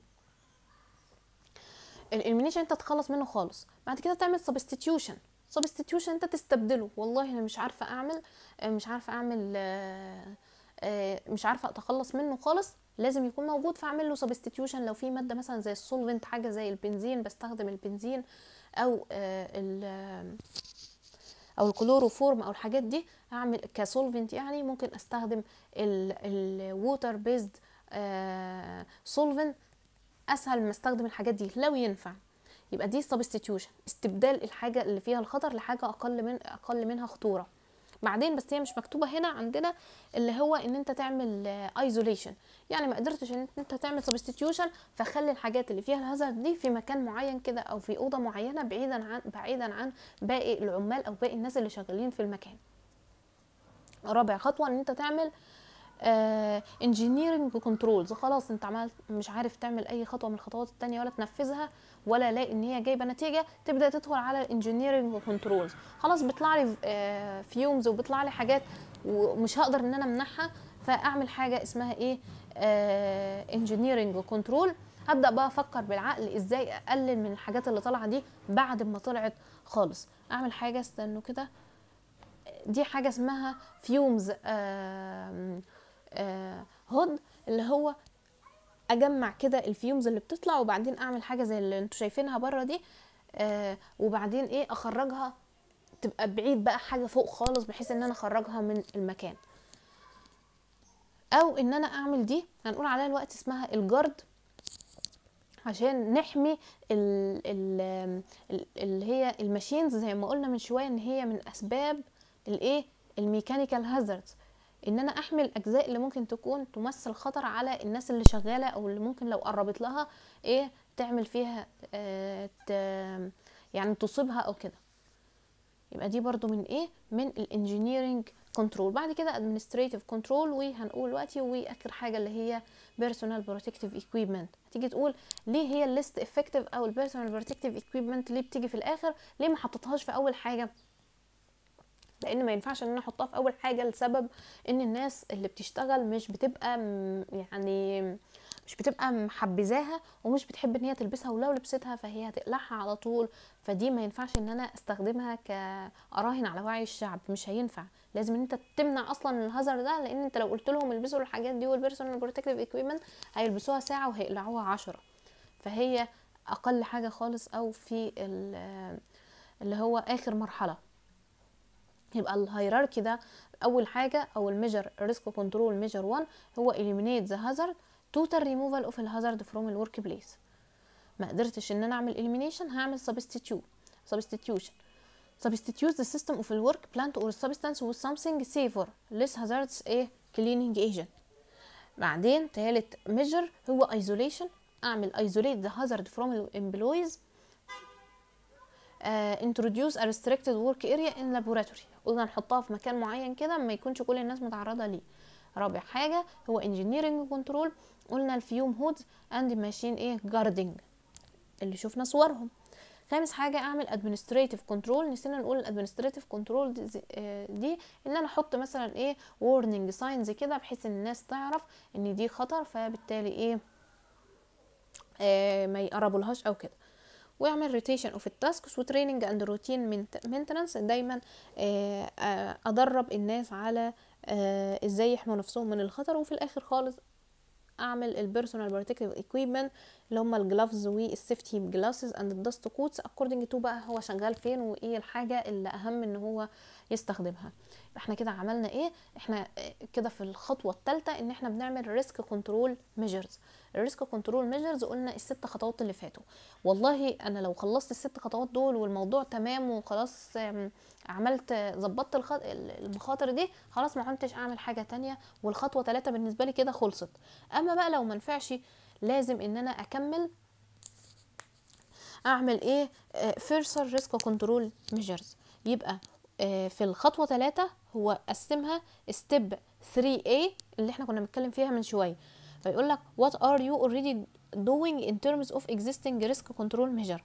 الالمينيشن انت تخلص منه خالص بعد كده تعمل سبستيتيوشن سبستيتيوشن انت تستبدله والله انا مش عارفه اعمل مش عارفه اعمل آه آه، مش عارفه اتخلص منه خالص لازم يكون موجود فاعمل له سبستيتيوشن لو في ماده مثلا زي السولفنت حاجه زي البنزين بستخدم البنزين او آه، ال آه، او الكلوروفورم او الحاجات دي اعمل كسولفنت يعني ممكن استخدم الووتر بيزد سولفنت اسهل ما استخدم الحاجات دي لو ينفع يبقى دي سبستيتيوشن استبدال الحاجه اللي فيها الخطر لحاجه اقل من اقل منها خطوره بعدين بس هي مش مكتوبه هنا عندنا اللي هو ان انت تعمل ايزوليشن آه، يعني ما قدرتش ان انت تعمل سبستيتيوشن فخلي الحاجات اللي فيها الهازارد دي في مكان معين كده او في اوضه معينه بعيدا عن بعيدا عن باقي العمال او باقي الناس اللي شغالين في المكان رابع خطوه ان انت تعمل آه انجينيرنج آه، كنترولز خلاص انت عملت مش عارف تعمل اي خطوه من الخطوات التانية ولا تنفذها ولا الاقي ان هي جايبه نتيجه تبدا تدخل على الانجينيرنج كنترولز خلاص بيطلع لي فيومز آه، وبيطلع لي حاجات ومش هقدر ان انا امنحها فاعمل حاجه اسمها ايه انجينيرنج آه، كنترول هبدا بقى افكر بالعقل ازاي اقلل من الحاجات اللي طالعه دي بعد ما طلعت خالص اعمل حاجه استنوا كده دي حاجه اسمها فيومز آه آه، هود اللي هو اجمع كده الفيومز اللي بتطلع وبعدين اعمل حاجه زي اللي انتوا شايفينها بره دي آه، وبعدين ايه اخرجها تبقى بعيد بقى حاجه فوق خالص بحيث ان انا اخرجها من المكان او ان انا اعمل دي هنقول عليها الوقت اسمها الجرد عشان نحمي الـ الـ اللي هي الماشينز زي ما قلنا من شويه ان هي من اسباب الايه الميكانيكال هازاردز ان انا احمل الاجزاء اللي ممكن تكون تمثل خطر على الناس اللي شغاله او اللي ممكن لو قربت لها ايه تعمل فيها آه يعني تصيبها او كده يبقى دي برضو من ايه من الانجينيرينج كنترول بعد كده ادمنستريتيف كنترول وهنقول دلوقتي واخر حاجه اللي هي بيرسونال بروتكتيف ايكويبمنت هتيجي تقول ليه هي الليست افكتيف او البيرسونال بروتكتيف ايكويبمنت ليه بتيجي في الاخر ليه ما حطيتهاش في اول حاجه لان ما ينفعش ان انا احطها في اول حاجه لسبب ان الناس اللي بتشتغل مش بتبقى يعني مش بتبقى محبذاها ومش بتحب ان هي تلبسها ولو لبستها فهي هتقلعها على طول فدي ما ينفعش ان انا استخدمها كاراهن على وعي الشعب مش هينفع لازم ان انت تمنع اصلا الهزر ده لان انت لو قلت لهم البسوا الحاجات دي والبيرسونال بروتكتيف ايكويبمنت هيلبسوها ساعه وهيقلعوها عشرة فهي اقل حاجه خالص او في اللي هو اخر مرحله يبقى الهيراركي ده اول حاجه او الميجر ريسك كنترول ميجر 1 هو eliminate ذا هازارد total removal of the hazard from the work place ما قدرتش ان انا اعمل elimination هعمل substitute substitution substitute the system of the work plant or substance with something safer less hazards ايه cleaning agent بعدين تالت measure هو isolation اعمل isolate the hazard from the employees uh, introduce a restricted work area in laboratory قلنا نحطها في مكان معين كده ما يكونش كل الناس متعرضه ليه رابع حاجه هو انجينيرنج كنترول قلنا الفيوم هودز اند ماشين ايه جاردنج اللي شفنا صورهم خامس حاجه اعمل ادمنستريتيف كنترول نسينا نقول الادمنستريتيف كنترول دي, آه، دي ان انا احط مثلا ايه warning ساينز كده بحيث ان الناس تعرف ان دي خطر فبالتالي ايه آه ما لهاش او كده واعمل روتيشن اوف التاسكس وتريننج اند روتين مينتننس دايما آه، آه، ادرب الناس على آه، ازاي يحموا نفسهم من الخطر وفي الاخر خالص اعمل البيرسونال بروتكتيف ايكويبمنت اللي هما الجلافز والسيفتي جلاسز اند الدست كوتس اكوردنج تو بقى هو شغال فين وايه الحاجه اللي اهم ان هو يستخدمها احنا كده عملنا ايه احنا كده في الخطوه الثالثه ان احنا بنعمل ريسك كنترول ميجرز الريسك كنترول ميجرز قلنا الست خطوات اللي فاتوا والله انا لو خلصت الست خطوات دول والموضوع تمام وخلاص عملت ظبطت المخاطر دي خلاص ما عدتش اعمل حاجه تانية والخطوه ثلاثة بالنسبه لي كده خلصت اما بقى لو منفعش لازم ان انا اكمل اعمل ايه فيرسر ريسك كنترول ميجرز يبقى آه، في الخطوه ثلاثة هو قسمها ستيب 3A اللي احنا كنا بنتكلم فيها من شويه فيقول لك what are you already doing in terms of existing risk control measure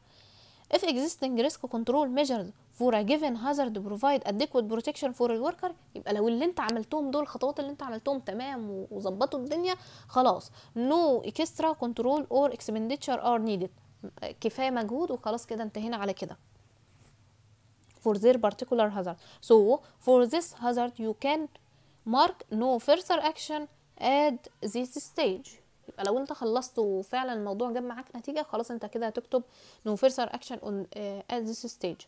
if existing risk control measures for a given hazard provide adequate protection for the worker يبقى لو اللي انت عملتهم دول الخطوات اللي انت عملتهم تمام وظبطوا الدنيا خلاص no extra control or expenditure are needed كفايه مجهود وخلاص كده انتهينا على كده for their particular hazard so for this hazard you can mark no further action at this stage يبقى لو انت خلصت وفعلا الموضوع جاب معاك نتيجه خلاص انت كده هتكتب no further action on uh, at this stage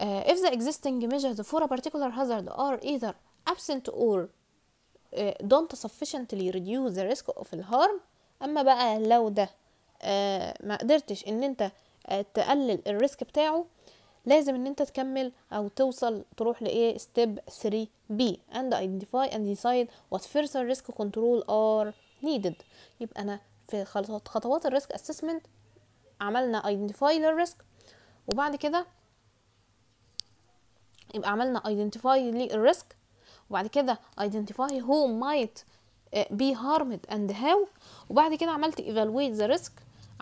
uh, if the existing measures for a particular hazard are either absent or uh, don't sufficiently reduce the risk of the harm اما بقى لو ده uh, ما قدرتش ان انت uh, تقلل الريسك بتاعه لازم ان انت تكمل او توصل تروح لايه ستيب 3 بي and identify and decide what further risk control are needed يبقى انا في خطوات الريسك اسسمنت عملنا identify للريسك وبعد كده يبقى عملنا identify للريسك وبعد كده identify who might be harmed and how وبعد كده عملت evaluate the risk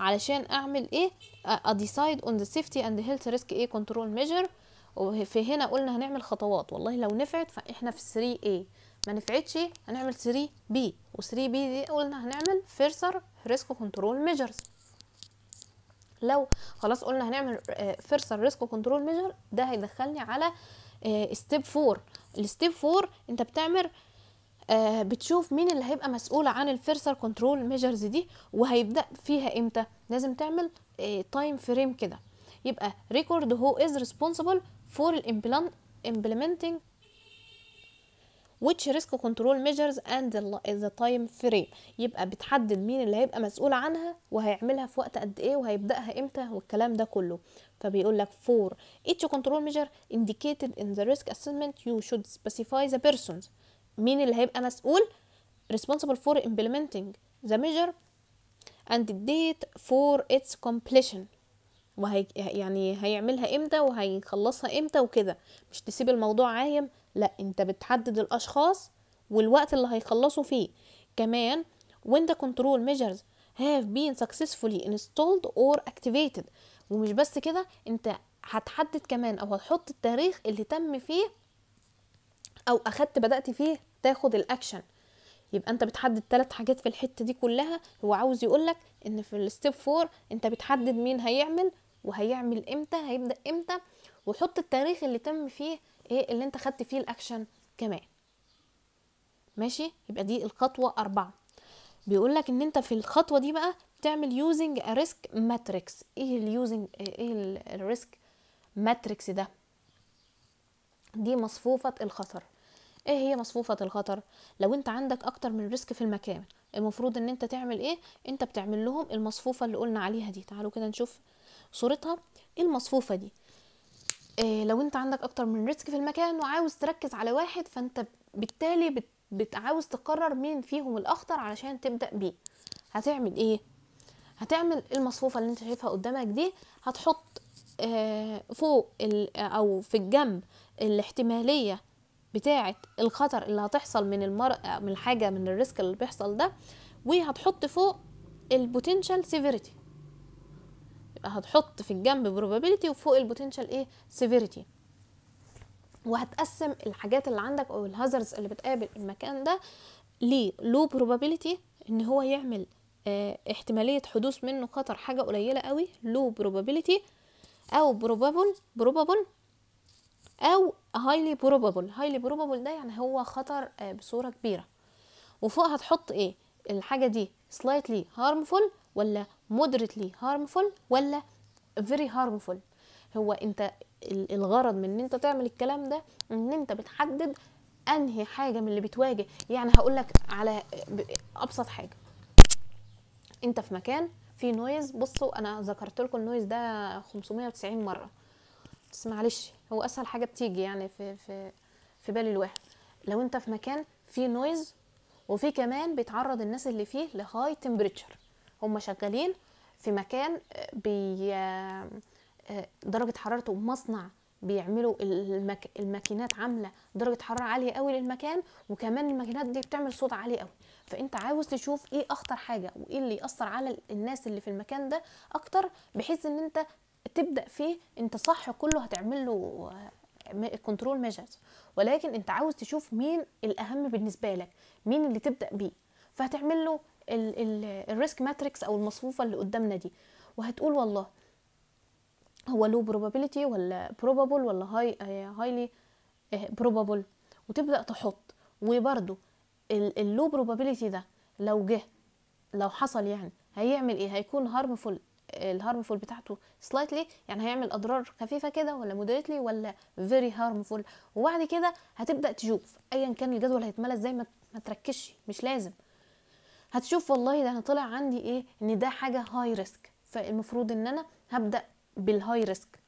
علشان اعمل ايه اديسايد اون ذا سيفتي اند هيلث ريسك ايه كنترول ميجر وفي هنا قلنا هنعمل خطوات والله لو نفعت فاحنا في 3 a ما نفعتش هنعمل 3 b و 3 b دي قلنا هنعمل فيرسر ريسك كنترول ميجرز لو خلاص قلنا هنعمل فيرسر ريسك كنترول ميجر ده هيدخلني على ستيب 4 الستيب 4 انت بتعمل آه، بتشوف مين اللي هيبقى مسؤول عن الفيرسر كنترول ميجرز دي وهيبدا فيها امتى لازم تعمل تايم آه، فريم كده يبقى ريكورد هو از ريسبونسبل فور implementing which risk control measures and the time frame يبقى بتحدد مين اللي هيبقى مسؤول عنها وهيعملها في وقت قد ايه وهيبداها امتى والكلام ده كله فبيقول لك for each control measure indicated in the risk assessment you should specify the persons مين اللي هيبقى مسؤول responsible for implementing the measure and the date for its completion وهي يعني هيعملها امتى وهيخلصها امتى وكده مش تسيب الموضوع عايم لا انت بتحدد الاشخاص والوقت اللي هيخلصوا فيه كمان when the control measures have been successfully installed or activated ومش بس كده انت هتحدد كمان او هتحط التاريخ اللي تم فيه او اخدت بدات فيه تاخد الاكشن يبقى انت بتحدد ثلاث حاجات في الحته دي كلها هو عاوز يقولك ان في الستيب فور انت بتحدد مين هيعمل وهيعمل امتى هيبدا امتى وحط التاريخ اللي تم فيه ايه اللي انت خدت فيه الاكشن كمان ماشي يبقى دي الخطوه أربعة بيقولك ان انت في الخطوه دي بقى تعمل يوزنج ريسك ماتريكس ايه اليوزنج ايه الريسك ماتريكس ده دي مصفوفة الخطر ايه هي مصفوفة الخطر لو انت عندك اكتر من ريسك في المكان المفروض ان انت تعمل ايه انت بتعمل لهم المصفوفة اللي قلنا عليها دي تعالوا كده نشوف صورتها ايه المصفوفة دي إيه لو انت عندك اكتر من ريسك في المكان وعاوز تركز على واحد فانت بالتالي بت... بت... عاوز تقرر مين فيهم الاخطر علشان تبدأ بيه هتعمل ايه هتعمل المصفوفة اللي انت شايفها قدامك دي هتحط آه، فوق او في الجنب الاحتماليه بتاعه الخطر اللي هتحصل من المرأة من الحاجه من الريسك اللي بيحصل ده وهتحط فوق البوتنشال سيفيريتي هتحط في الجنب probability وفوق البوتنشال ايه سيفيريتي وهتقسم الحاجات اللي عندك او الهازرز اللي بتقابل المكان ده ليه لو probability ان هو يعمل اه احتمالية حدوث منه خطر حاجة قليلة قوي low probability او probable بروبابل او highly probable هايلي بروبابل ده يعني هو خطر آه، بصوره كبيره وفوق هتحط ايه الحاجه دي slightly harmful ولا moderately harmful ولا very harmful هو انت الغرض من ان انت تعمل الكلام ده ان انت بتحدد انهي حاجه من اللي بتواجه يعني هقول لك على آه، ابسط حاجه انت في مكان في نويز بصوا انا ذكرت لكم النويز ده 590 مره بس معلش هو اسهل حاجه بتيجي يعني في في في بال الواحد لو انت في مكان في نويز وفي كمان بيتعرض الناس اللي فيه لهاي تمبريتشر هم شغالين في مكان آه، بي آه، آه، درجه حرارته مصنع بيعملوا المك... الماكينات عامله درجه حراره عاليه قوي للمكان وكمان الماكينات دي بتعمل صوت عالي قوي فانت عاوز تشوف ايه اخطر حاجه وايه اللي ياثر على الناس اللي في المكان ده اكتر بحيث ان انت تبدا فيه انت صح كله هتعمل له كنترول آه، ميجرز ولكن انت عاوز تشوف مين الاهم بالنسبه لك مين اللي تبدا بيه فهتعمل له الريسك ماتريكس او المصفوفه اللي قدامنا دي وهتقول والله هو لو probability ولا probable ولا هاي آه، آه، هايلي probable وتبدا تحط وبرده اللو بروبابيليتي ده لو جه لو حصل يعني هيعمل ايه هيكون هارمفول الهارمفول بتاعته سلايتلي يعني هيعمل اضرار خفيفه كده ولا مودريتلي ولا فيري هارمفول وبعد كده هتبدا تشوف ايا كان الجدول هيتملى ازاي ما تركزش مش لازم هتشوف والله ده انا طلع عندي ايه ان ده حاجه هاي ريسك فالمفروض ان انا هبدا بالهاي ريسك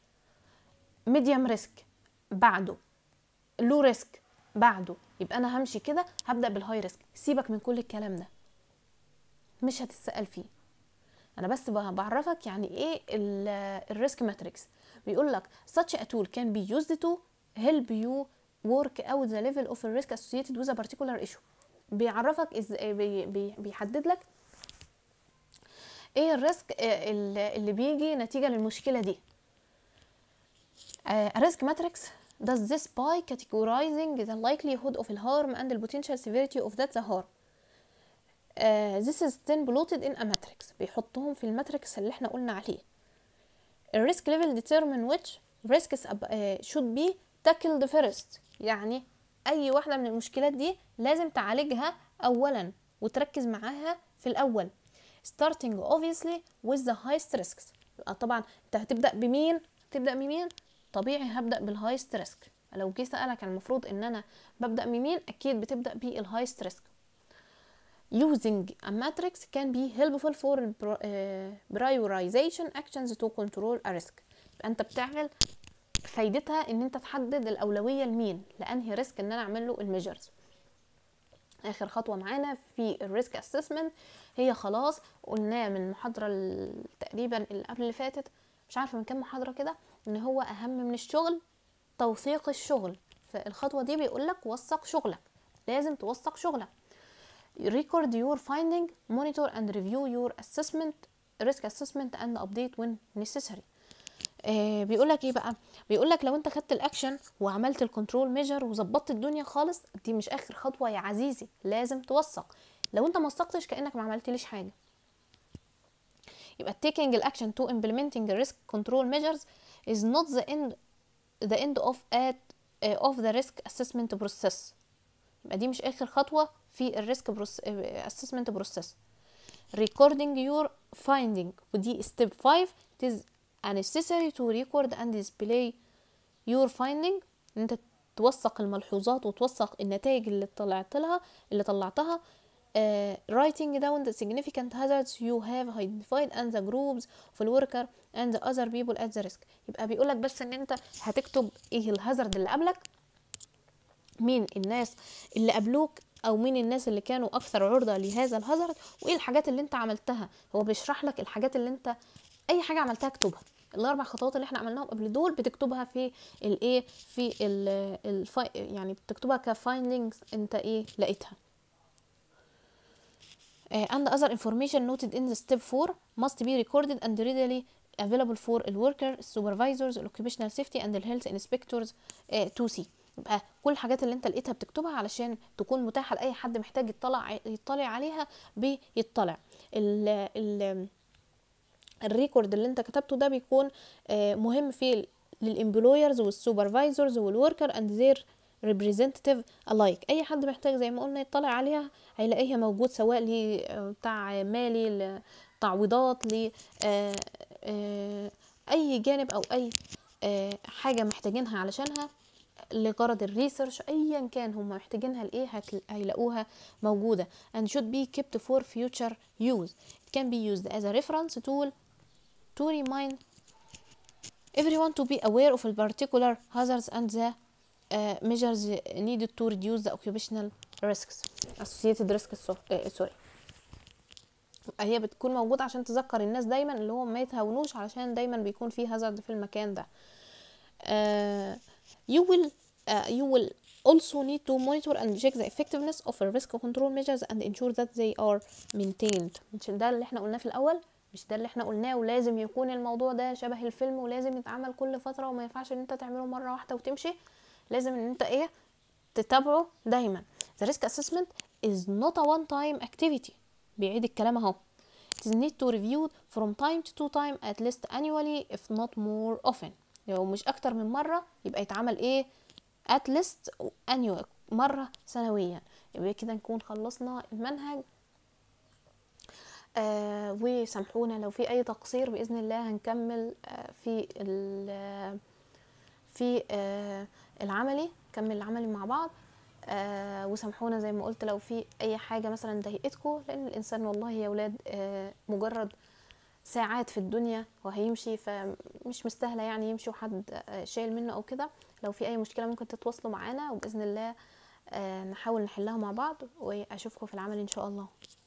ميديوم ريسك بعده لو ريسك بعده يبقى انا همشي كده هبدا بالهاي ريسك سيبك من كل الكلام ده مش هتتسال فيه انا بس بعرفك يعني ايه الريسك ماتريكس بيقول لك such a tool can be used to help you work out the level of risk associated with a particular issue بيعرفك ازاي بي بي بيحدد لك ايه الريسك اللي بيجي نتيجه للمشكله دي ريسك آه، ماتريكس Does this by categorizing the likelihood of harm and the potential severity of that the harm uh, This is then plotted in a matrix بيحطهم في الماتريكس اللي احنا قلنا عليه risk level determine which risks should be tackled first يعني اي واحده من المشكلات دي لازم تعالجها اولا وتركز معاها في الاول starting obviously with the highest risks طبعا انت هتبدا بمين هتبدا بمين طبيعي هبدا بالهايست ريسك لو جه سالك المفروض ان انا ببدا منين اكيد بتبدا بالهايست ريسك using a matrix can be helpful for آه، prioritization actions to control a risk يبقى انت بتعمل فايدتها ان انت تحدد الاولويه لمين لانهي ريسك ان انا اعمل له الميجرز اخر خطوه معانا في الريسك اسسمنت هي خلاص قلناه من المحاضره تقريبا اللي قبل اللي فاتت مش عارفه من كام محاضره كده ان هو اهم من الشغل توثيق الشغل فالخطوه دي بيقولك وثق شغلك لازم توثق شغلك record your finding monitor and review your assessment risk assessment and update when necessary آه بيقولك ايه بقى بيقولك لو انت خدت الاكشن وعملت الكنترول ميجر وظبطت الدنيا خالص دي مش اخر خطوه يا عزيزي لازم توثق لو انت ما وثقتش كانك ما عملتليش حاجه يبقى taking الأكشن to implementing risk control measures is not the end the end of at uh, of the risk assessment process يبقى دي مش آخر خطوة في الريسك risk assessment process recording your finding ودي step 5 it is necessary to record and display your finding ان انت توثق الملحوظات وتوثق النتائج اللي طلعت لها اللي طلعتها آه، writing down the significant hazards you have identified and the groups of the worker and the other people at the risk يبقى بيقولك بس ان انت هتكتب ايه الهازارد اللي قبلك مين الناس اللي قبلوك او مين الناس اللي كانوا اكثر عرضه لهذا الهازارد وايه الحاجات اللي انت عملتها هو بيشرح لك الحاجات اللي انت اي حاجه عملتها اكتبها الاربع خطوات اللي احنا عملناهم قبل دول بتكتبها في الايه في الـ يعني بتكتبها كفايندنجز انت ايه لقيتها Uh, and other information noted in the step 4 must be recorded and readily available for the worker supervisors occupational safety and the health inspectors uh, to see يبقى uh, كل الحاجات اللي انت لقيتها بتكتبها علشان تكون متاحه لاي حد محتاج يطلع يطلع عليها بيطلع ال ال الريكورد اللي انت كتبته ده بيكون آه، مهم في للامبلويرز والسوبرفايزرز والوركر اند ذير representative alike اي حد محتاج زي ما قلنا يطلع عليها هيلاقيها موجود سواء لي آه، بتاع مالي تعويضات ل آه، آه، اي جانب او اي حاجه محتاجينها علشانها لغرض الريسيرش ايا كان هم محتاجينها لايه هيلاقوها موجوده and should be kept for future use it can be used as a reference tool to remind everyone to be aware of the particular hazards and the آه، measures needed to reduce the occupational risks associated risk eh, sorry هي بتكون موجودة عشان تذكر الناس دايما اللي هو ما يتهونوش علشان دايما بيكون في هازارد في المكان ده آه، you will آه، you will also need to monitor and check the effectiveness of the risk control measures and ensure that they are maintained مش ده اللي احنا قلناه في الاول مش ده اللي احنا قلناه ولازم يكون الموضوع ده شبه الفيلم ولازم يتعمل كل فتره وما ينفعش ان انت تعمله مره واحده وتمشي لازم ان انت ايه تتابعه دايما the risk assessment is not a one time activity بيعيد الكلام اهو it is need to review from time to two time at least annually if not more often لو مش اكتر من مره يبقى يتعمل ايه at least annual مره سنويا يبقى كده نكون خلصنا المنهج آه وسامحونا لو في اي تقصير باذن الله هنكمل آه في ال آه، في آه العملي نكمل العملي مع بعض آه وسامحونا زي ما قلت لو في اي حاجه مثلا ضايقتكم لان الانسان والله يا ولاد آه مجرد ساعات في الدنيا وهيمشي فمش مستاهله يعني يمشي وحد آه، شايل منه او كده لو في اي مشكله ممكن تتواصلوا معانا وباذن الله آه نحاول نحلها مع بعض واشوفكم في العمل ان شاء الله